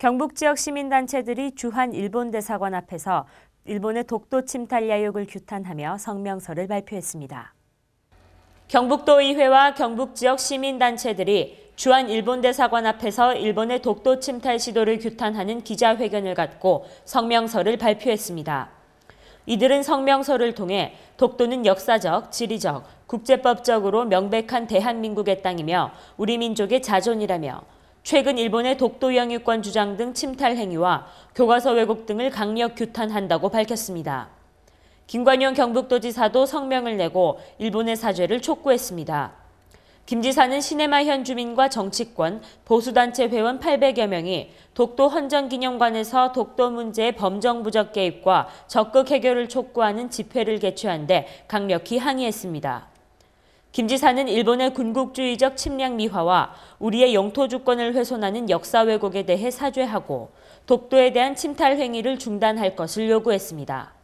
경북 지역 시민단체들이 주한 일본 대사관 앞에서 일본의 독도 침탈 야욕을 규탄하며 성명서를 발표했습니다. 경북도 의회와 경북 지역 시민단체들이 주한 일본 대사관 앞에서 일본의 독도 침탈 시도를 규탄하는 기자회견을 갖고 성명서를 발표했습니다. 이들은 성명서를 통해 독도는 역사적, 지리적, 국제법적으로 명백한 대한민국의 땅이며 우리 민족의 자존이라며 최근 일본의 독도 영유권 주장 등 침탈 행위와 교과서 왜곡 등을 강력 규탄한다고 밝혔습니다. 김관영 경북도지사도 성명을 내고 일본의 사죄를 촉구했습니다. 김 지사는 시네마 현 주민과 정치권, 보수단체 회원 800여 명이 독도 헌정기념관에서 독도 문제의 범정부적 개입과 적극 해결을 촉구하는 집회를 개최한 데 강력히 항의했습니다. 김 지사는 일본의 군국주의적 침략 미화와 우리의 영토 주권을 훼손하는 역사 왜곡에 대해 사죄하고 독도에 대한 침탈 행위를 중단할 것을 요구했습니다.